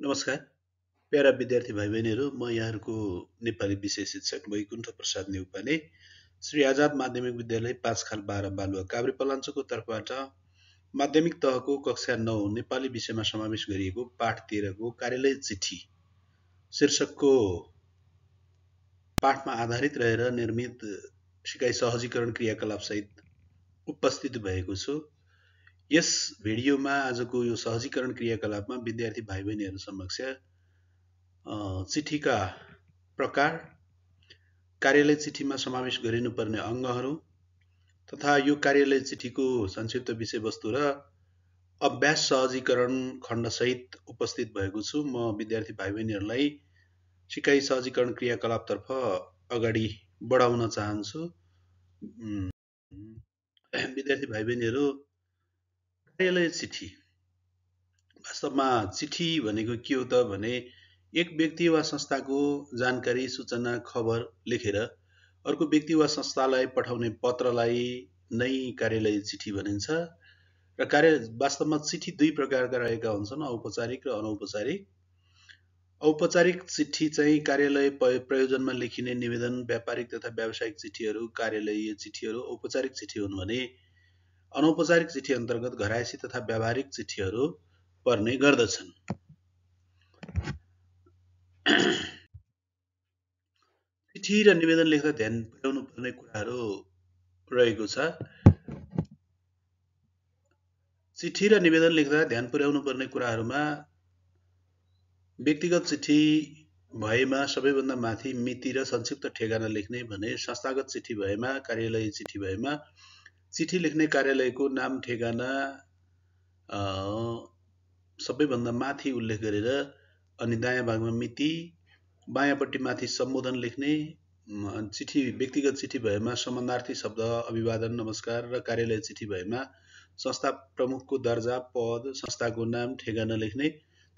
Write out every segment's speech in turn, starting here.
नमस्कार प्यारा विद्यार्थी भाइ बहिनीहरू म यहाँहरूको नेपाली विषय शिक्षक वैकुण्ठ प्रसाद नेउपाने श्री आजाद माध्यमिक विद्यालय पाँचखाल बाह्र बालुवा काभ्रे पलाञ्चोको तर्फबाट माध्यमिक तहको कक्षा नौ नेपाली विषयमा समावेश गरिएको पाठ तेह्रको कार्यालय चिठी शीर्षकको पाठमा आधारित रहेर निर्मित सिकाइ सहजीकरण क्रियाकलापसहित उपस्थित भएको छु यस भिडियोमा आजको यो सहजीकरण क्रियाकलापमा विद्यार्थी भाइ बहिनीहरू समक्ष चिठीका प्रकार कार्यालय चिठीमा समावेश गरिनुपर्ने अङ्गहरू तथा यो कार्यालय चिठीको संक्षिप्त विषयवस्तु र अभ्यास सहजीकरण खण्डसहित उपस्थित भएको छु म विद्यार्थी भाइ बहिनीहरूलाई सिकाइ सहजीकरण क्रियाकलापतर्फ अगाडि बढाउन चाहन्छु विद्यार्थी भाइ बहिनीहरू कार्यालय चिठी वास्तवमा चिठी भनेको के हो त भने एक व्यक्ति वा संस्थाको जानकारी सूचना खबर लेखेर अर्को व्यक्ति वा संस्थालाई पठाउने पत्रलाई नै कार्यालय चिठी भनिन्छ र कार्य वास्तवमा चिठी दुई प्रकारका रहेका हुन्छन् औपचारिक र अनौपचारिक औपचारिक चिठी चाहिँ कार्यालय प्रयोजनमा लेखिने निवेदन व्यापारिक तथा व्यावसायिक चिठीहरू कार्यालयीय चिठीहरू औपचारिक चिठी हुन् भने अनौपचारिक चिठी अन्तर्गत घरायसी तथा व्यावहारिक चिठीहरू पर्ने गर्दछन् चिठी र निवेदन लेख्दा ध्यान पुर्याउनु पर्ने कुराहरू रहेको छ चिठी र निवेदन लेख्दा ध्यान पुर्याउनु पर्ने कुराहरूमा व्यक्तिगत चिठी भएमा सबैभन्दा माथि मिति र संक्षिप्त ठेगाना लेख्ने भने संस्थागत चिठी भएमा कार्यालय चिठी भएमा चिठी लेख्ने कार्यालयको नाम ठेगाना सबैभन्दा माथि उल्लेख गरेर अनि दायाँ भागमा मिति बायाँपट्टि माथि सम्बोधन लेख्ने चिठी व्यक्तिगत चिठी भएमा समानार्थी शब्द अभिवादन नमस्कार र कार्यालय चिठी भएमा संस्था प्रमुखको दर्जा पद संस्थाको नाम ठेगाना लेख्ने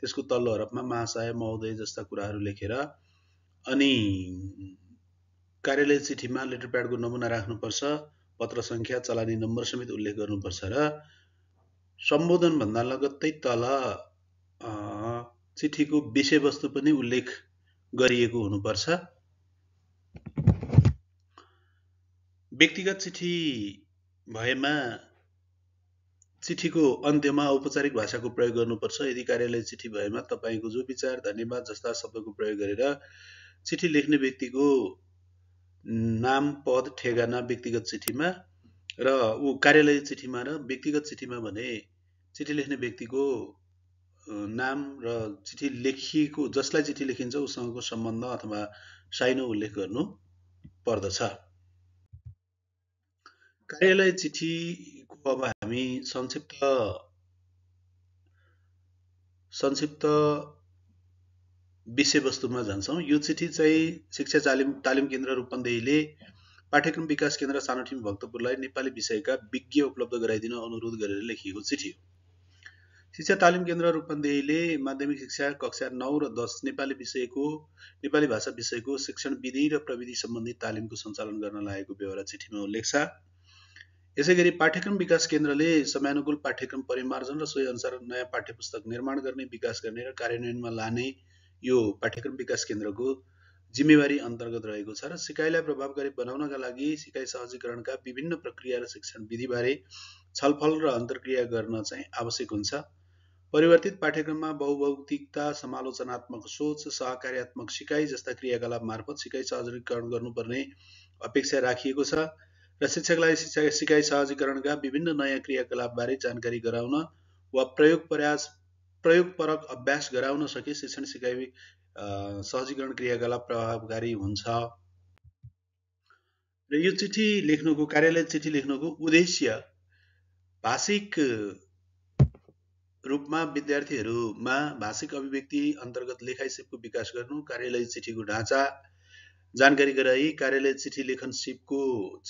त्यसको तल्लो हरफमा महाशय महोदय जस्ता कुराहरू लेखेर अनि कार्यालय चिठीमा लेटर प्याडको नमुना राख्नुपर्छ पत्र सङ्ख्या चलानी नम्बर समेत उल्लेख गर्नुपर्छ र सम्बोधनभन्दा लगत्तै तल चिठीको विषयवस्तु पनि उल्लेख गरिएको हुनुपर्छ व्यक्तिगत चिठी भएमा चिठीको अन्त्यमा औपचारिक भाषाको प्रयोग गर्नुपर्छ यदि कार्यालय चिठी भएमा तपाईँको जो विचार धन्यवाद जस्ता शब्दको प्रयोग गरेर चिठी लेख्ने व्यक्तिको नाम पद ठेगाना व्यक्तिगत चिठीमा र ऊ कार्यालय चिठीमा र व्यक्तिगत चिठीमा भने चिठी लेख्ने व्यक्तिको नाम र चिठी लेखिएको जसलाई चिठी लेखिन्छ उसँगको सम्बन्ध अथवा साइनो उल्लेख गर्नु पर्दछ कार्यालय चिठीको अब हामी संक्षिप्त संक्षिप्त विषयवस्तुमा जान्छौँ यो चिठी चाहिँ शिक्षा तालिम तालिम केन्द्र रूपन्देहीले पाठ्यक्रम विकास केन्द्र सानोठिम भक्तपुरलाई नेपाली विषयका विज्ञ उपलब्ध गराइदिन अनुरोध गरेर लेखिएको चिठी हो शिक्षा तालिम केन्द्र रूपन्देहीले माध्यमिक शिक्षा कक्षा नौ र दस नेपाली विषयको नेपाली भाषा विषयको शिक्षण विधि र प्रविधि सम्बन्धी तालिमको सञ्चालन गर्न लागेको बेहोरा चिठीमा उल्लेख छ यसै गरी पाठ्यक्रम विकास केन्द्रले समयानुकूल पाठ्यक्रम परिमार्जन र सोही अनुसार नयाँ पाठ्य पुस्तक निर्माण गर्ने विकास गर्ने र कार्यान्वयनमा लाने यो पाठ्यक्रम विकास केन्द्रको जिम्मेवारी अन्तर्गत रहेको छ र सिकाइलाई प्रभावकारी बनाउनका लागि सिकाइ सहजीकरणका विभिन्न प्रक्रिया र शिक्षण विधिबारे छलफल र अन्तर्क्रिया गर्न चाहिँ आवश्यक हुन्छ परिवर्तित पाठ्यक्रममा बहुभौतिकता समालोचनात्मक सोच सहकार्यात्मक सिकाइ जस्ता क्रियाकलाप मार्फत सिकाइ सहजीकरण गर्नुपर्ने अपेक्षा राखिएको छ र शिक्षकलाई शिक्षा सिकाइ सहजीकरणका विभिन्न नयाँ क्रियाकलापबारे जानकारी गराउन वा प्रयोग प्रयास प्रयोगपरक अभ्यास गराउन सके शिक्षण सिकाइ सहजीकरण क्रियाकलाप प्रभावकारी हुन्छ र यो चिठी लेख्नुको कार्यालय चिठी लेख्नुको उद्देश्य भाषिक रूपमा विद्यार्थीहरूमा भाषिक अभिव्यक्ति अन्तर्गत लेखाइ सिपको विकास गर्नु कार्यालय चिठीको ढाँचा जानकारी गराई कार्यालय चिठी लेखन सिपको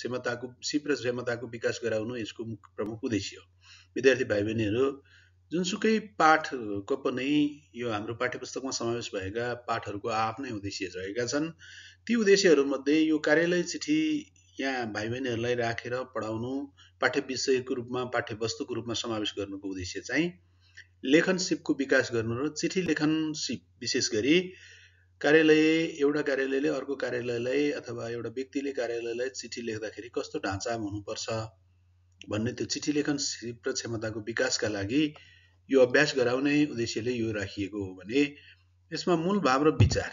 क्षमताको सिप र क्षमताको विकास गराउनु यसको प्रमुख उद्देश्य हो विद्यार्थी भाइ बहिनीहरू जुनसुकै पाठको पनि यो हाम्रो पाठ्यपुस्तकमा समावेश भएका पाठहरूको आफ्नै उद्देश्य रहेका छन् ती उद्देश्यहरूमध्ये यो कार्यालय चिठी यहाँ भाइ बहिनीहरूलाई राखेर पढाउनु पाठ्य विषयको रूपमा पाठ्य वस्तुको रूपमा समावेश गर्नुको उद्देश्य चाहिँ लेखन सिपको विकास गर्नु र चिठी लेखन सिप विशेष गरी कार्यालय एउटा कार्यालयले अर्को कार्यालयलाई अथवा एउटा व्यक्तिले कार्यालयलाई चिठी लेख्दाखेरि कस्तो ढाँचा हुनुपर्छ भन्ने त्यो चिठी लेखन सिप र क्षमताको विकासका लागि यो अभ्यास गराउने उद्देश्यले यो राखिएको हो भने यसमा मूल भाव र विचार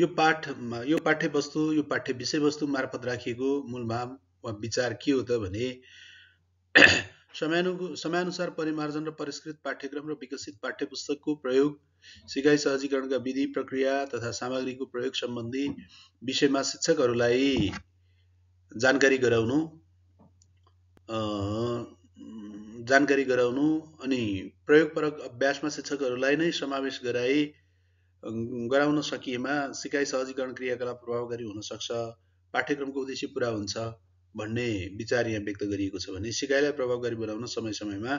यो पाठमा यो पाठ्यवस्तु यो पाठ्य विषयवस्तु मार्फत राखिएको मूल भाव वा विचार के हो त भने समयानु समयानुसार परिमार्जन र परिष्कृत पाठ्यक्रम र विकसित पाठ्यपुस्तकको प्रयोग सिकाइ सहजीकरणका विधि प्रक्रिया तथा सामग्रीको प्रयोग सम्बन्धी विषयमा शिक्षकहरूलाई जानकारी गराउनु जानकारी गराउनु अनि प्रयोगपरक अभ्यासमा शिक्षकहरूलाई नै समावेश गराई गराउन सकिएमा सिकाइ सहजीकरण क्रियाकलाप प्रभावकारी हुनसक्छ पाठ्यक्रमको उद्देश्य पुरा हुन्छ भन्ने विचार यहाँ व्यक्त गरिएको छ भने सिकाइलाई प्रभावकारी बनाउन समय समयमा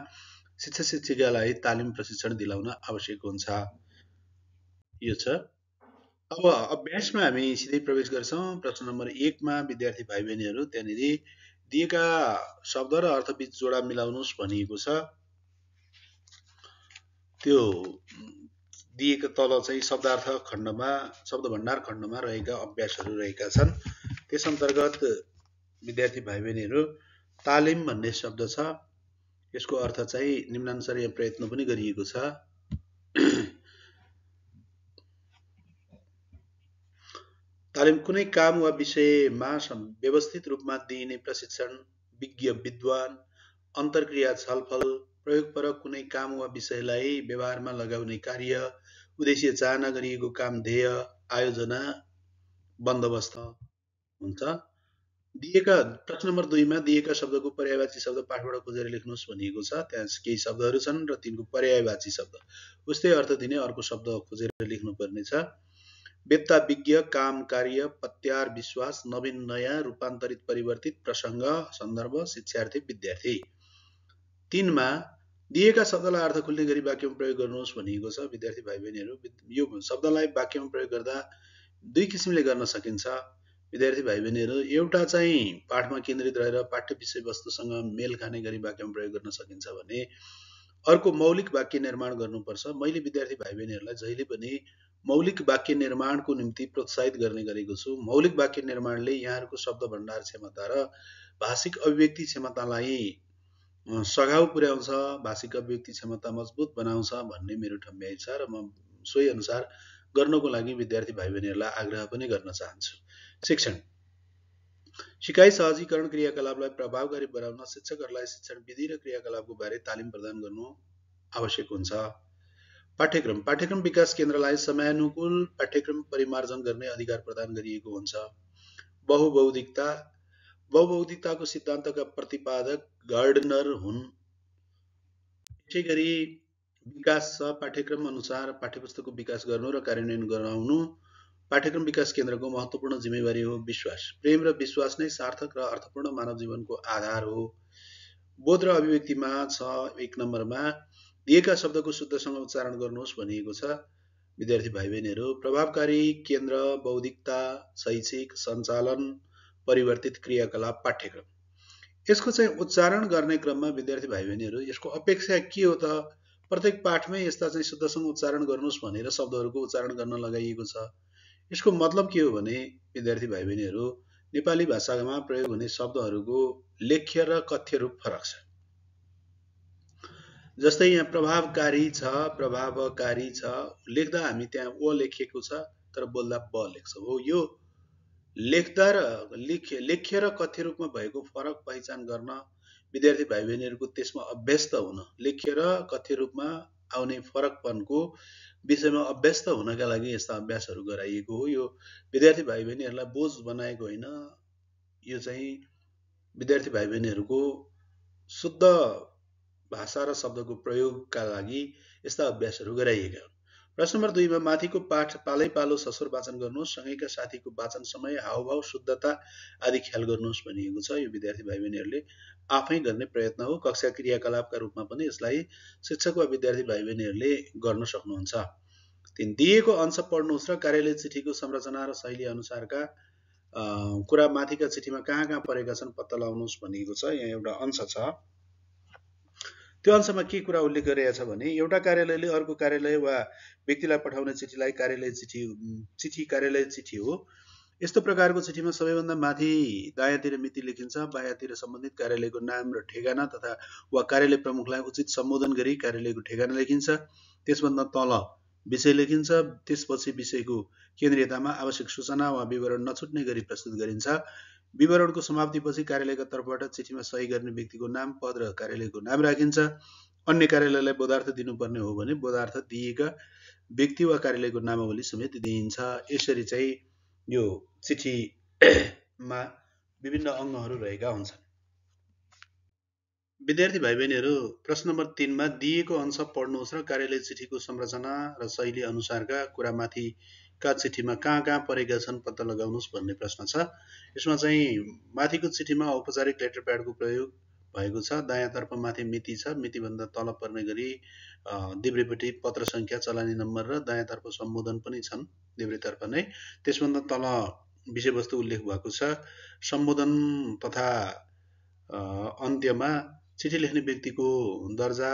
शिक्षक शिक्षिकालाई तालिम प्रशिक्षण दिलाउन आवश्यक हुन्छ यो छ अब अभ्यासमा हामी सिधै प्रवेश गर्छौँ प्रश्न नम्बर एकमा विद्यार्थी भाइ बहिनीहरू त्यहाँनिर दिएका शब्द र अर्थबीच जोडा मिलाउनुहोस् भनिएको छ त्यो दिएको तल चाहिँ शब्दार्थ खण्डमा शब्द भण्डार खण्डमा रहेका अभ्यासहरू रहेका छन् त्यस अन्तर्गत विद्यार्थी भाइ बहिनीहरू तालिम भन्ने शब्द छ यसको अर्थ चाहिँ निम्नानुसार यहाँ प्रयत्न पनि गरिएको छ तालिम कुनै काम वा विषयमा व्यवस्थित रूपमा दिइने प्रशिक्षण विज्ञ विद्वान अन्तर्क्रिया छलफल प्रयोगपरक कुनै काम वा विषयलाई व्यवहारमा लगाउने कार्य उद्देश्य चाहना गरिएको काम ध्येय आयोजना बन्दोबस्त हुन्छ दिएका प्रश्न नम्बर दुईमा दिएका शब्दको पर्यायवाची शब्द पाठबाट खोजेर लेख्नुहोस् भनिएको छ त्यहाँ केही शब्दहरू छन् र तिनको पर्यायवाची शब्द उस्तै अर्थ दिने अर्को शब्द खोजेर लेख्नुपर्नेछ विज्ञ काम कार्य पत्यार विश्वास नवीन नयाँ रूपान्तरित परिवर्तित प्रसङ्ग सन्दर्भ शिक्षार्थी विद्यार्थी तिनमा दिएका शब्दलाई अर्थ खुल्ने गरी वाक्यमा प्रयोग गर्नुहोस् भनिएको छ विद्यार्थी भाइ बहिनीहरू यो शब्दलाई वाक्यमा प्रयोग गर्दा दुई किसिमले गर्न सकिन्छ विद्यार्थी भाइ बहिनीहरू एउटा चाहिँ पाठमा केन्द्रित रहेर पाठ्य विषयवस्तुसँग मेल खाने गरी वाक्यमा प्रयोग गर्न सकिन्छ भने अर्को मौलिक वाक्य निर्माण गर्नुपर्छ मैले विद्यार्थी भाइ बहिनीहरूलाई जहिले पनि मौलिक वाक्य निर्माणको निम्ति प्रोत्साहित गर्ने गरेको छु मौलिक वाक्य निर्माणले यहाँहरूको शब्द भण्डार क्षमता र भाषिक अभिव्यक्ति क्षमतालाई सघाउ पुर्याउँछ भाषिक अभिव्यक्ति क्षमता मजबुत बनाउँछ भन्ने मेरो ठम्ब्याइ छ र म सोही अनुसार गर्नको लागि विद्यार्थी भाइ बहिनीहरूलाई आग्रह पनि गर्न चाहन्छु शिक्षण सिकाइ सहजीकरण क्रियाकलापलाई प्रभावकारी बनाउन शिक्षकहरूलाई शिक्षण विधि र क्रियाकलापको बारे तालिम प्रदान गर्नु आवश्यक हुन्छ पाठ्यक्रम पाठ्यक्रम विकास केन्द्रलाई समयानुकूल पाठ्यक्रम परिमार्जन गर्ने अधिकार प्रदान गरिएको हुन्छ बहुबौद्धिकता बहुबौद्धिकताको सिद्धान्तका प्रतिपादक गार्डनर हुन् त्यसै गरी विकास छ पाठ्यक्रम अनुसार पाठ्यपुस्तकको विकास गर्नु र कार्यान्वयन गराउनु पाठ्यक्रम विकास केन्द्रको महत्त्वपूर्ण जिम्मेवारी हो विश्वास प्रेम र विश्वास नै सार्थक र अर्थपूर्ण मानव जीवनको आधार हो बोध र अभिव्यक्तिमा छ एक नम्बरमा दिएका शब्दको शुद्धसँग उच्चारण गर्नुहोस् भनिएको छ विद्यार्थी भाइ बहिनीहरू प्रभावकारी केन्द्र बौद्धिकता शैक्षिक सञ्चालन परिवर्तित क्रियाकलाप पाठ्यक्रम यसको चाहिँ उच्चारण गर्ने क्रममा विद्यार्थी भाइ बहिनीहरू यसको अपेक्षा के हो त प्रत्येक पाठमै यस्ता चाहिँ शुद्धसँग उच्चारण गर्नुहोस् भनेर शब्दहरूको उच्चारण गर्न लगाइएको छ यसको मतलब के हो भने विद्यार्थी भाइ बहिनीहरू नेपाली भाषामा प्रयोग हुने शब्दहरूको लेख्य र कथ्य रूप फरक छ जस्तै यहाँ प्रभावकारी छ प्रभावकारी छ लेख्दा हामी त्यहाँ ओ लेखिएको छ तर बोल्दा ब लेख्छौँ हो यो लेख्दा र लेख लेख्य र कथ्य रूपमा भएको फरक पहिचान गर्न विद्यार्थी भाइ बहिनीहरूको त्यसमा अभ्यस्त हुन लेख्य र कथ्य रूपमा आउने फरकपनको विषयमा अभ्यस्त हुनका लागि यस्ता अभ्यासहरू गराइएको हो यो विद्यार्थी भाइ बहिनीहरूलाई बोझ बनाएको होइन यो चाहिँ विद्यार्थी भाइ बहिनीहरूको शुद्ध भाषा र शब्दको प्रयोगका लागि यस्ता अभ्यासहरू गराइएका प्रश्न नम्बर दुईमा माथिको पाठ पालै पालो ससुर वाचन गर्नुहोस् सँगैका साथीको वाचन समय हावभाव शुद्धता आदि ख्याल गर्नुहोस् भनिएको छ यो विद्यार्थी भाइ बहिनीहरूले आफै गर्ने प्रयत्न हो कक्षा क्रियाकलापका रूपमा पनि यसलाई शिक्षक वा विद्यार्थी भाइ बहिनीहरूले गर्न सक्नुहुन्छ तिन दिएको अंश पढ्नुहोस् र कार्यालय चिठीको संरचना र शैली अनुसारका कुरा माथिका चिठीमा कहाँ कहाँ परेका छन् पत्ता लगाउनुहोस् भनिएको छ यहाँ एउटा अंश छ त्यो अंशमा के कुरा उल्लेख गरिरहेको छ भने एउटा कार्यालयले अर्को कार्यालय वा व्यक्तिलाई पठाउने चिठीलाई कार्यालय चिठी चिठी कार्यालय चिठी हो यस्तो प्रकारको चिठीमा सबैभन्दा माथि दायाँतिर मिति लेखिन्छ बायाँतिर सम्बन्धित कार्यालयको नाम र ठेगाना तथा वा कार्यालय प्रमुखलाई उचित सम्बोधन गरी कार्यालयको ठेगाना लेखिन्छ त्यसभन्दा तल विषय लेखिन्छ त्यसपछि विषयको केन्द्रीयतामा आवश्यक सूचना वा विवरण नछुट्ने गरी प्रस्तुत गरिन्छ विवरणको समाप्तिपछि कार्यालयका तर्फबाट चिठीमा सही गर्ने व्यक्तिको नाम पद र कार्यालयको नाम राखिन्छ अन्य कार्यालयलाई बोधार्थ दिनुपर्ने हो भने बोधार्थ दिएका व्यक्ति वा कार्यालयको नामावली समेत दिइन्छ यसरी चाहिँ यो चिठीमा विभिन्न अङ्गहरू रहेका हुन्छन् विद्यार्थी भाइ बहिनीहरू प्रश्न नम्बर तिनमा दिएको अंश पढ्नुहोस् र कार्यालय चिठीको संरचना र शैली अनुसारका कुरामाथि का चिठीमा कहाँ कहाँ परेका छन् पत्ता लगाउनुहोस् भन्ने प्रश्न छ यसमा चाहिँ माथिको चिठीमा औपचारिक लेटर प्याडको प्रयोग भएको छ दायाँतर्फ माथि मिति छ मितिभन्दा तल पर्ने गरी देब्रेपट्टि पत्र सङ्ख्या चलानी नम्बर र दायाँतर्फ सम्बोधन पनि छन् देब्रेतर्फ नै त्यसभन्दा तल विषयवस्तु उल्लेख भएको छ सम्बोधन तथा अन्त्यमा चिठी लेख्ने व्यक्तिको दर्जा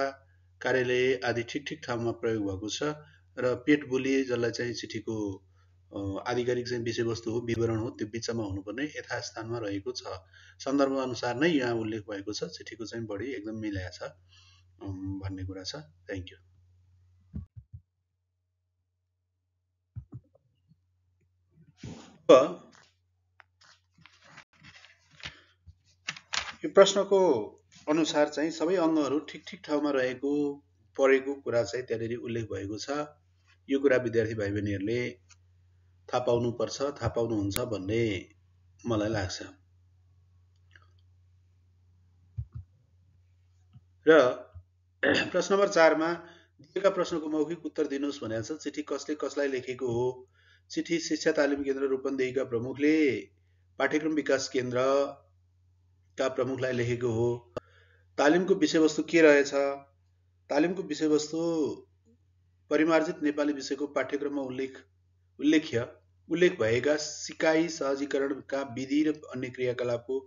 कार्यालय आदि ठिक ठिक ठाउँमा प्रयोग भएको छ र पेट बोली जसलाई चाहिँ चिठीको आधिकारिक चाहिँ विषयवस्तु हो विवरण हो त्यो बिचमा हुनुपर्ने यथास्थानमा रहेको छ सन्दर्भ अनुसार नै यहाँ उल्लेख भएको छ चिठीको चाहिँ बढी एकदम मिलाएको छ भन्ने कुरा छ थ्याङ्क यू यो प्रश्नको अनुसार चाहिँ सबै अङ्गहरू ठिक ठिक ठाउँमा रहेको परेको कुरा चाहिँ त्यहाँनिर उल्लेख भएको छ यो कुरा विद्यार्थी भाइ बहिनीहरूले थाहा पाउनुपर्छ थाहा पाउनुहुन्छ भन्ने मलाई लाग्छ र प्रश्न नम्बर चारमा दिएका प्रश्नको मौखिक उत्तर दिनुहोस् भनेको छ चिठी कसले कसलाई लेखेको हो चिठी शिक्षा तालिम केन्द्र रूपन्देहीका प्रमुखले पाठ्यक्रम विकास केन्द्रका प्रमुखलाई लेखेको हो तालिमको विषयवस्तु के रहेछ तालिमको विषयवस्तु परिमार्जित नेपाली विषयको पाठ्यक्रममा उल्लेख उल्लेख्य उल्लेख भएका सिकाइ सहजीकरणका विधि र अन्य क्रियाकलापको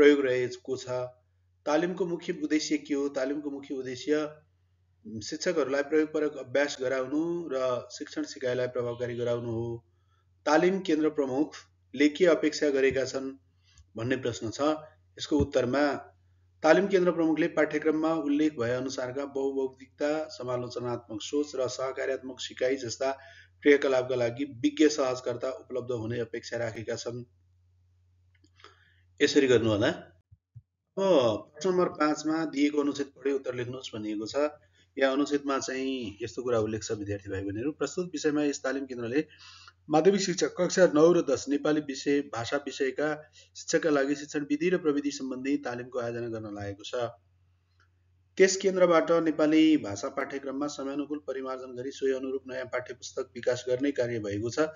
प्रयोग रहेको छ तालिमको मुख्य उद्देश्य के हो तालिमको मुख्य उद्देश्य शिक्षकहरूलाई प्रयोगपरक अभ्यास गराउनु र शिक्षण सिकाइलाई प्रभावकारी गराउनु हो तालिम केन्द्र प्रमुखले के अपेक्षा गरेका छन् भन्ने प्रश्न छ यसको उत्तरमा तालिम केन्द्र प्रमुखले पाठ्यक्रममा उल्लेख भए अनुसारका बहुबौद्धिकता समालोचनात्मक सोच र सहकार्यात्मक सिकाइ जस्ता क्रियाकलापका लागि विज्ञ सहजकर्ता उपलब्ध हुने अपेक्षा राखेका छन् यसरी गर्नुहोला अब प्रश्न नम्बर पाँचमा दिएको अनुच्छेद पढे उत्तर लेख्नुहोस् भनिएको छ या अनुच्छेदमा चाहिँ यस्तो कुरा उल्लेख छ विद्यार्थी भाइ बहिनीहरू प्रस्तुत विषयमा यस तालिम केन्द्रले माध्यमिक शिक्षा कक्षा नौ र दस नेपाली विषय भाषा विषयका शिक्षकका लागि शिक्षण विधि र प्रविधि सम्बन्धी तालिमको आयोजना गर्न लागेको छ त्यस केन्द्रबाट नेपाली भाषा पाठ्यक्रममा समयानुकूल परिमार्जन गरी सोही अनुरूप नयाँ पाठ्य पुस्तक विकास गर्ने कार्य भएको छ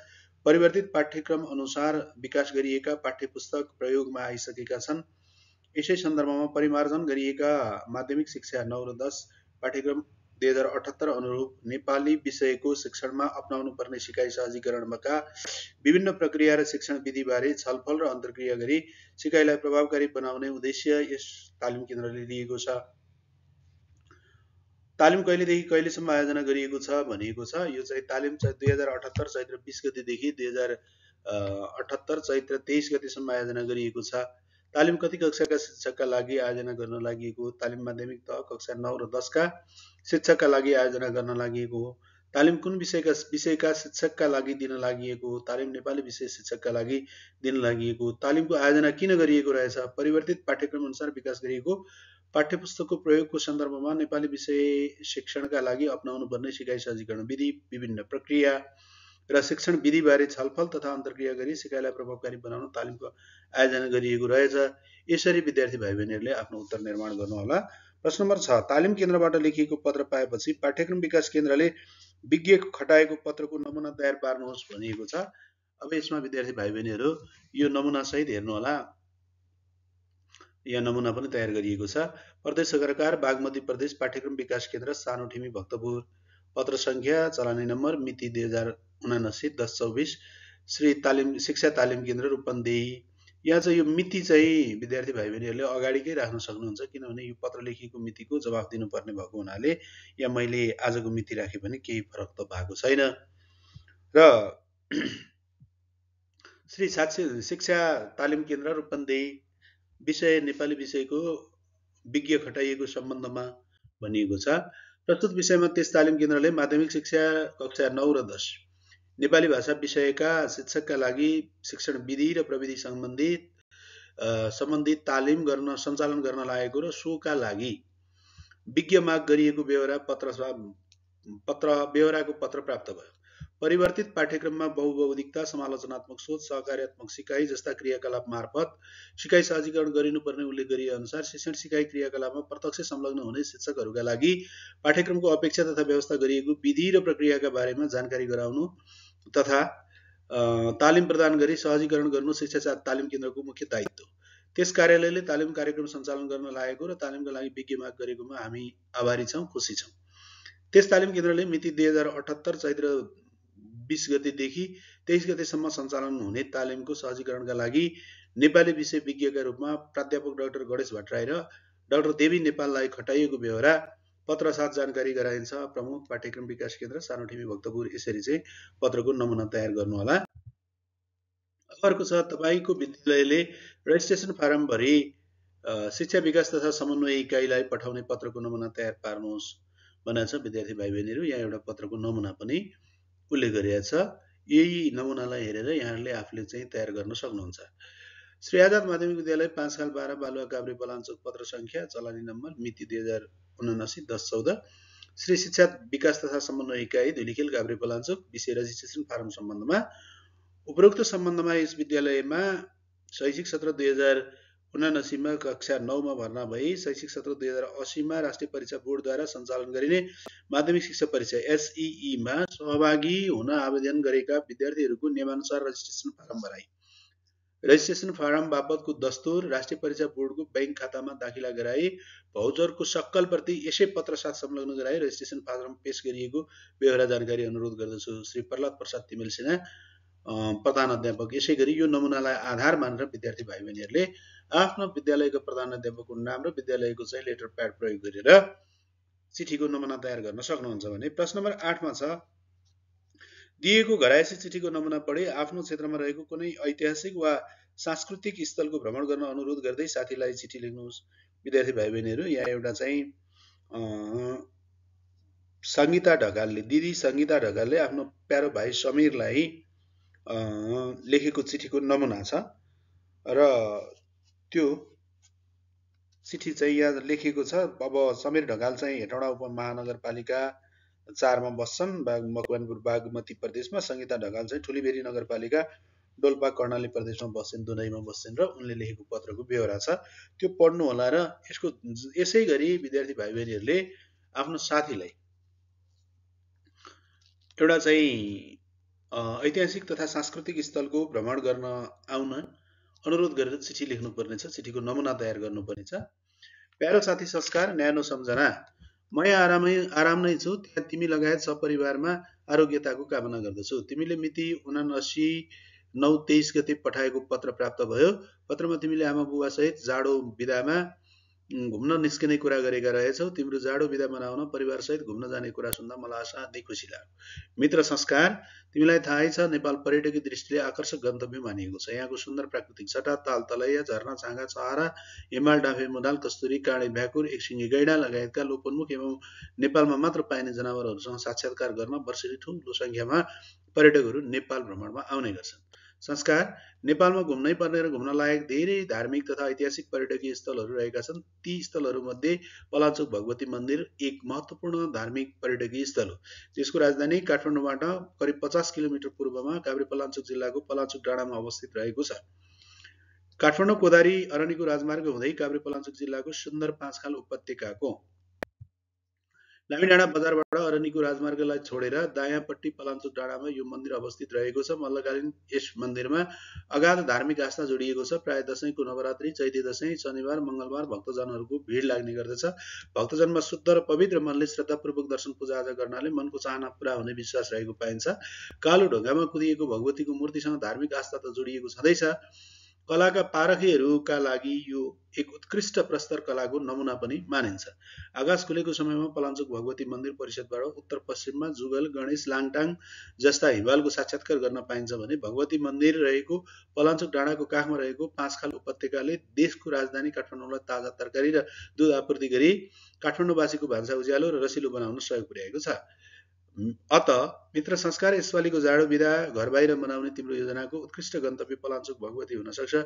परिवर्तित पाठ्यक्रम अनुसार विकास गरिएका पाठ्य पुस्तक प्रयोगमा आइसकेका छन् यसै सन्दर्भमा परिमार्जन गरिएका माध्यमिक शिक्षा नौ र दस पाठ्यक्रम दुई हजार अठहत्तर अनुरूप नेपाली विषयको शिक्षणमा अप्नाउनु पर्ने सिकाइ सहजीकरणका विभिन्न प्रक्रिया र शिक्षण विधिबारे छलफल र अन्तर्क्रिया गरी सिकाइलाई प्रभावकारी बनाउने उद्देश्य यस तालिम केन्द्रले लिएको छ तालिम कहिलेदेखि कहिलेसम्म आयोजना गरिएको छ भनिएको छ यो चाहिँ तालिम दुई हजार अठहत्तर चैत्र बिस गतिदेखि दुई हजार अठहत्तर चैत्र तेइस गतिसम्म आयोजना गरिएको छ तालिम कति कक्षाका शिक्षकका लागि आयोजना गर्न लागि हो तालिम माध्यमिक तह कक्षा नौ र दसका शिक्षकका लागि आयोजना गर्न लागि हो तालिम कुन विषयका विषयका शिक्षकका लागि दिन लागि हो तालिम नेपाली विषय शिक्षकका लागि दिन लागि हो तालिमको आयोजना किन गरिएको रहेछ परिवर्तित पाठ्यक्रम अनुसार विकास गरिएको पाठ्यपुस्तकको प्रयोगको सन्दर्भमा नेपाली विषय शिक्षणका लागि अप्नाउनु पर्ने सिकाइ सहजीकरण विधि विभिन्न प्रक्रिया र शिक्षण विधिबारे छलफल तथा अन्तर्क्रिया गरी सिकाइलाई प्रभावकारी बनाउन तालिमको आयोजना गरिएको रहेछ यसरी विद्यार्थी भाइ बहिनीहरूले आफ्नो उत्तर निर्माण गर्नुहोला प्रश्न नम्बर छ तालिम केन्द्रबाट लेखिएको पत्र पाएपछि पाठ्यक्रम विकास केन्द्रले विज्ञ खटाएको पत्रको नमुना तयार पार्नुहोस् भनिएको छ अब यसमा विद्यार्थी भाइ बहिनीहरू यो नमुनासहित हेर्नुहोला यहाँ नमुना पनि तयार गरिएको छ प्रदेश सरकार बागमती प्रदेश पाठ्यक्रम विकास केन्द्र सानोठिमी भक्तपुर पत्र सङ्ख्या चलानी नम्बर मिति दुई हजार उनासी दस चौबिस श्री तालिम शिक्षा तालिम केन्द्र रूपन्देही यहाँ चाहिँ यो मिति चाहिँ विद्यार्थी भाइ बहिनीहरूले अगाडिकै राख्न सक्नुहुन्छ किनभने यो पत्र लेखिएको मितिको जवाफ दिनुपर्ने भएको हुनाले या मैले आजको मिति राखेँ भने केही फरक त भएको छैन र श्री साक्षी शिक्षा तालिम केन्द्र रूपन्देही विषय नेपाली विषयको विज्ञ खटाइएको सम्बन्धमा भनिएको छ प्रस्तुत विषयमा त्यस तालिम केन्द्रले माध्यमिक शिक्षा कक्षा नौ र दस नेपाली भाषा विषयका शिक्षकका लागि शिक्षण विधि र प्रविधि सम्बन्धित सम्बन्धित तालिम गर्न सञ्चालन गर्न लागेको र सोका लागि विज्ञ माग गरिएको बेहोरा पत्र पत्र बेहोराको पत्र प्राप्त भयो परिवर्तित पाठ्यक्रममा बहुबौद्धिकता समालोचनात्मक सोच सहकार्यात्मक सिकाइ जस्ता क्रियाकलाप मार्फत सिकाइ साझीकरण गरिनुपर्ने उल्लेख गरिए अनुसार शिक्षण सिकाइ क्रियाकलापमा प्रत्यक्ष संलग्न हुने शिक्षकहरूका लागि पाठ्यक्रमको अपेक्षा तथा व्यवस्था गरिएको विधि र प्रक्रियाका बारेमा जानकारी गराउनु तथा तालिम प्रदान गरी सहजीकरण गर्नु शिक्षा तालिम केन्द्रको मुख्य दायित्व त्यस कार्यालयले तालिम कार्यक्रम सञ्चालन गर्न लागेको र तालिमका लागि विज्ञ माग गरेकोमा हामी आभारी छौँ खुसी छौँ त्यस तालिम केन्द्रले मिति दुई हजार अठहत्तर चैत्र बिस गतेदेखि तेइस गतेसम्म सञ्चालन हुने तालिमको सहजीकरणका लागि नेपाली विषय विज्ञका रूपमा प्राध्यापक डाक्टर गणेश भट्टराई र डाक्टर देवी नेपाललाई खटाइएको बेहोरा पत्र साथ जानकारी गराइन्छ प्रमुख पाठ्यक्रम विकास केन्द्र सानो सानोठिमी भक्तपुर यसरी चाहिँ पत्रको नमुना तयार गर्नुहोला अर्को छ तपाईँको विद्यालयले रेजिस्ट्रेसन फारमभरि शिक्षा विकास तथा समन्वय इकाइलाई पठाउने पत्रको नमुना तयार पार्नुहोस् भनेको छ विद्यार्थी भाइ बहिनीहरू यहाँ एउटा पत्रको नमुना पनि उल्लेख गरिएको छ यही नमुनालाई हेरेर यहाँहरूले आफूले चाहिँ तयार गर्न सक्नुहुन्छ श्री आजाद माध्यमिक विद्यालय पाँच साल बाह्र बालुवा काभ्रे बलाञ्चोक पत्र सङ्ख्या चलानी नम्बर मिति दुई हजार उनासी दस चौध श्री शिक्षा विकास तथा सम्बन्ध इकाई धुलिखेल काभ्रे बलाञ्चोक विषय रजिस्ट्रेसन फारम सम्बन्धमा उपरोक्त सम्बन्धमा यस विद्यालयमा शैक्षिक सत्र दुई हजार उनासीमा कक्षा नौमा भर्ना भई शैक्षिक सत्र दुई हजार असीमा राष्ट्रिय परीक्षा बोर्डद्वारा सञ्चालन गरिने माध्यमिक शिक्षा परीक्षा एसइईमा सहभागी हुन आवेदन गरेका विद्यार्थीहरूको नियमानुसार रजिस्ट्रेसन फारम भराई रजिस्ट्रेसन फारम बापतको दस्तुर राष्ट्रिय परीक्षा बोर्डको ब्याङ्क खातामा दाखिला गराई भौचरको सक्कलप्रति यसै पत्र साथ संलग्न गराई रजिस्ट्रेसन फारम पेश गरिएको बेहोरा जानकारी अनुरोध गर्दछु श्री प्रहलाद प्रसाद तिमेल सिन्हा प्रधान अध्यापक यसै गरी यो नमुनालाई आधार मानेर विद्यार्थी भाइ बहिनीहरूले आफ्नो विद्यालयको प्रधान अध्यापकको नाम र विद्यालयको चाहिँ लेटर प्याड प्रयोग गरेर चिठीको नमुना तयार गर्न सक्नुहुन्छ भने प्रश्न नम्बर आठमा छ दिएको घरायसी चिठीको नमुना पढे आफ्नो क्षेत्रमा रहेको कुनै ऐतिहासिक वा सांस्कृतिक स्थलको भ्रमण गर्न अनुरोध गर्दै साथीलाई चिठी लेख्नुहोस् विद्यार्थी भाइ बहिनीहरू यहाँ एउटा चाहिँ सङ्गीता ढकालले दिदी सङ्गीता ढकालले आफ्नो प्यारो भाइ समीरलाई लेखेको चिठीको नमुना छ र त्यो चिठी चाहिँ यहाँ लेखिएको छ अब समीर ढकाल चाहिँ हेटौँडा उपमहानगरपालिका चारमा बस्छन् बाग मकवानपुर बागमती प्रदेशमा सङ्गीता ढकाल चाहिँ ठुलीबेरी नगरपालिका डोल्पा कर्णाली प्रदेशमा बस्छन् दुनैमा बस्छन् र उनले लेखेको पत्रको बेहोरा छ त्यो पढ्नु होला र यसको यसै गरी विद्यार्थी भाइ बहिनीहरूले आफ्नो साथीलाई एउटा चाहिँ ऐतिहासिक तथा सांस्कृतिक स्थलको भ्रमण गर्न आउन अनुरोध गरेर चिठी लेख्नुपर्नेछ चिठीको नमुना तयार गर्नुपर्नेछ प्यारो साथी संस्कार न्यानो सम्झना म यहाँ आरामै आराम नै छु त्यहाँ तिमी लगायत सपरिवारमा आरोग्यताको कामना गर्दछु तिमीले मिति उनासी नौ तेइस गते पठाएको पत्र प्राप्त भयो पत्रमा तिमीले आमा बुबासहित जाडो विधामा घुम्न निस्किने कुरा गरेका रहेछौ तिम्रो जाडो बिदा मनाउन परिवारसहित घुम्न जाने कुरा सुन्दा मलाई असाध्यै खुसी लाग्यो मित्र संस्कार तिमीलाई थाहै छ नेपाल पर्यटकीय दृष्टिले आकर्षक गन्तव्य मानिएको छ यहाँको सुन्दर प्राकृतिक छटा ताल तलैया झरना छाँगा चहरा हिमाल डाफे मुदाल कस्तुरी काँडे भ्याकुर एकसिङी गैडा लगायतका लोपोन्मुख एवं नेपालमा मात्र पाइने जनावरहरूसँग साक्षात्कार गर्न वर्षरी ठुलो सङ्ख्यामा पर्यटकहरू नेपाल भ्रमणमा आउने गर्छन् संस्कार नेपालमा घुम्नै पर्ने र घुम्न लायक धेरै धार्मिक तथा ऐतिहासिक पर्यटकीय स्थलहरू रहेका छन् ती स्थलहरूमध्ये पलाचोक भगवती मन्दिर एक महत्त्वपूर्ण धार्मिक पर्यटकीय स्थल हो त्यसको राजधानी काठमाडौँबाट करिब पचास किलोमिटर पूर्वमा काभ्रे काभ्रेपलाञ्चोक जिल्लाको पलाचोक डाँडामा अवस्थित रहेको छ काठमाडौँ कोदारी अरणीको राजमार्ग हुँदै काभ्रे काभ्रेपलाञ्चोक जिल्लाको सुन्दर पाँचखाल उपत्यकाको लामी डाँडा बजारबाट अरनीको राजमार्गलाई छोडेर दायाँपट्टि पलाञ्चोक डाँडामा यो मन्दिर अवस्थित रहेको छ मल्लकालीन यस मन्दिरमा अगाध धार्मिक आस्था जोडिएको छ प्रायः दसैँको नवरात्रि चैते दसैँ शनिबार मङ्गलबार भक्तजनहरूको भिड लाग्ने गर्दछ भक्तजनमा शुद्ध र पवित्र मनले श्रद्धापूर्वक दर्शन पूजाआजा गर्नाले मनको चाहना पुरा हुने विश्वास रहेको पाइन्छ कालो ढुङ्गामा कुदिएको भगवतीको मूर्तिसँग धार्मिक आस्था त जोडिएको छँदैछ कलाका पारखीहरूका लागि यो एक उत्कृष्ट प्रस्तर कलाको नमुना पनि मानिन्छ आकाश खुलेको समयमा पलाञ्चोक भगवती मन्दिर परिषदबाट उत्तर पश्चिममा जुगल गणेश लाङटाङ जस्ता हिमालको साक्षात्कार गर्न पाइन्छ भने भगवती मन्दिर रहेको पलाञ्चोक डाँडाको काखमा रहेको पाँचखाल उपत्यकाले देशको राजधानी काठमाडौँलाई ताजा तरकारी र दुध आपूर्ति गरी काठमाडौँवासीको भान्सा उज्यालो र रसिलो बनाउन सहयोग पुर्याएको छ अत मित्र संस्कार यसपालिको जाडो बिदा घर बाहिर मनाउने तिम्रो योजनाको उत्कृष्ट गन्तव्य पलाञ्चोक भगवती हुनसक्छ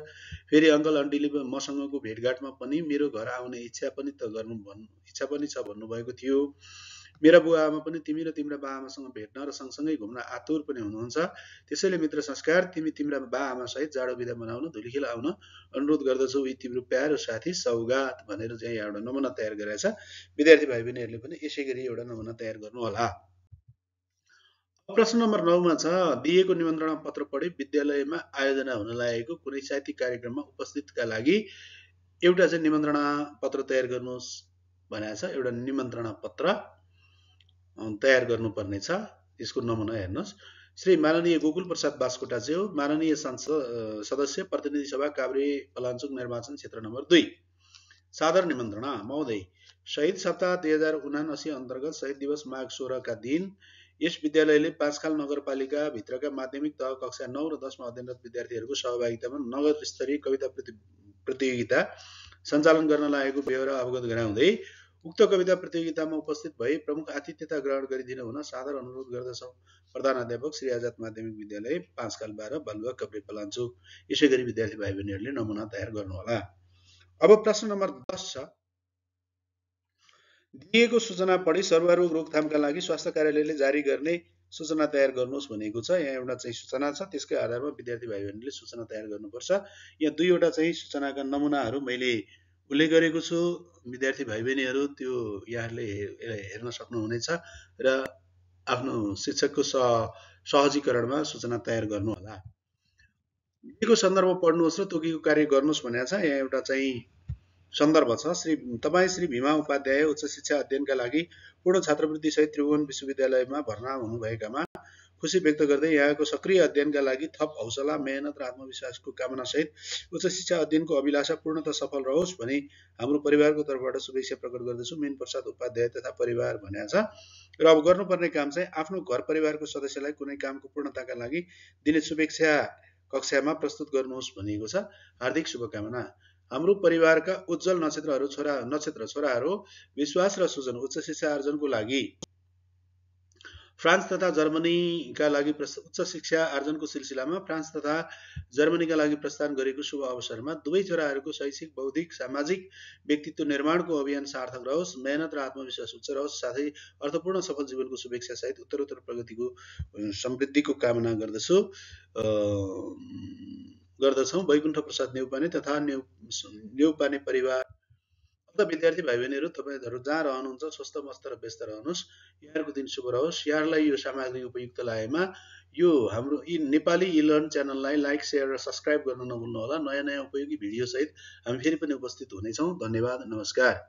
फेरि अङ्कल अन्टीले मसँगको भेटघाटमा पनि मेरो घर आउने इच्छा पनि त गर्नु भन्नु इच्छा पनि छ भन्नुभएको थियो मेरा बुवा आमा पनि तिमी र तिम्रा बा आमासँग भेट्न र सँगसँगै घुम्न आतुर पनि हुनुहुन्छ त्यसैले मित्र संस्कार तिमी तिम्रा बा सहित जाडो बिदा मनाउन धुलिखेल आउन अनुरोध गर्दछौ यी तिम्रो प्यारो साथी सौगात भनेर चाहिँ एउटा नमुना तयार गरेछ विद्यार्थी भाइ बहिनीहरूले पनि यसै गरी एउटा नमुना तयार गर्नु होला प्रश्न नम्बर नौमा छ दिएको निमन्त्रणा पत्र पढे विद्यालयमा आयोजना हुन लागेको कुनै साहित्यिक कार्यक्रममा उपस्थितका लागि एउटा चाहिँ निमन्त्रणा पत्र तयार गर्नुहोस् भनेको छ एउटा निमन्त्रणा पत्र तयार गर्नुपर्ने छ यसको नमुना हेर्नुहोस् श्री माननीय गोकुल प्रसाद हो माननीय सांसद सदस्य प्रतिनिधि सभा काभ्रे पलाञ्चोक निर्वाचन क्षेत्र नम्बर दुई सादर निमन्त्रणा महोदय शहीद सप्ताह दुई हजार उनासी अन्तर्गत शहीद दिवस माघ सोह्रका दिन यस विद्यालयले पाँचखाल नगरपालिकाभित्रका माध्यमिक तह कक्षा नौ र दसमा अध्ययनरत विद्यार्थीहरूको सहभागितामा नगर स्तरीय कविता प्रति प्रतियोगिता सञ्चालन गर्न लागेको बेहोरा अवगत गराउँदै उक्त कविता प्रतियोगितामा उपस्थित भई प्रमुख आतिथ्यता ग्रहण गरिदिनु हुन साधारण अनुरोध गर्दछौँ प्रधान अध्यापक श्री आजाद माध्यमिक विद्यालय पाँचखाल बाह्र बालुवा कपडे पलान्छु यसै गरी विद्यार्थी भाइ बहिनीहरूले नमुना तयार गर्नुहोला अब प्रश्न नम्बर दस छ दिएको सूचना पढी सर्वरोग रोकथामका लागि स्वास्थ्य कार्यालयले जारी गर्ने सूचना तयार गर्नुहोस् भनेको छ यहाँ एउटा चाहिँ सूचना छ त्यसकै आधारमा विद्यार्थी भाइ बहिनीले सूचना तयार गर्नुपर्छ यहाँ दुईवटा चाहिँ सूचनाका नमुनाहरू मैले उल्लेख गरेको छु विद्यार्थी भाइ बहिनीहरू त्यो यहाँहरूले हेर्न सक्नुहुनेछ र आफ्नो शिक्षकको स सहजीकरणमा सूचना तयार गर्नुहोला दिएको सन्दर्भ पढ्नुहोस् र तोकेको कार्य गर्नुहोस् भनेको छ यहाँ एउटा चाहिँ सन्दर्भ छ श्री तपाईँ श्री भीमा उपाध्याय उच्च शिक्षा अध्ययनका लागि पूर्ण छात्रवृत्ति सहित त्रिभुवन विश्वविद्यालयमा भर्ना हुनुभएकामा खुसी व्यक्त गर्दै यहाँको सक्रिय अध्ययनका लागि थप हौसला मेहनत र आत्मविश्वासको कामना सहित उच्च शिक्षा अध्ययनको अभिलाषा पूर्णतः सफल रहोस् भनी हाम्रो परिवारको तर्फबाट शुभेच्छा प्रकट गर्दछु मेन प्रसाद उपाध्याय तथा परिवार भनेको छ र अब गर्नुपर्ने काम चाहिँ आफ्नो घर परिवारको सदस्यलाई कुनै कामको पूर्णताका लागि दिने शुभेच्छा कक्षामा प्रस्तुत गर्नुहोस् भनिएको छ हार्दिक शुभकामना हाम्रो परिवारका उज्जवल नक्षत्रहरू छोरा नक्षत्र छोराहरू विश्वास र सृजन उच्च शिक्षा आर्जनको लागि फ्रान्स तथा जर्मनीका लागि उच्च शिक्षा आर्जनको सिलसिलामा फ्रान्स तथा जर्मनीका लागि प्रस्थान गरेको शुभ अवसरमा दुवै छोराहरूको शैक्षिक बौद्धिक सामाजिक व्यक्तित्व निर्माणको अभियान सार्थक रहोस् मेहनत र आत्मविश्वास उच्च रहोस् साथै अर्थपूर्ण सफल जीवनको शुभेच्छा सहित उत्तरोत्तर प्रगतिको समृद्धिको कामना गर्दछु गर्दछौँ वैकुण्ठ प्रसाद नेउपाने तथा नेउ नेउपाने परिवार अन्त विद्यार्थी भाइ बहिनीहरू तपाईँहरू जहाँ रहनुहुन्छ स्वस्थ मस्त र व्यस्त रहनुहोस् यहाँहरूको दिन शुभ रहोस् यहाँहरूलाई यो सामग्री उपयुक्त लागेमा यो हाम्रो यी नेपाली लर्न च्यानललाई लाइक सेयर र सब्सक्राइब गर्न नभुल्नुहोला नयाँ नयाँ उपयोगी भिडियोसहित हामी फेरि पनि उपस्थित हुनेछौँ धन्यवाद नमस्कार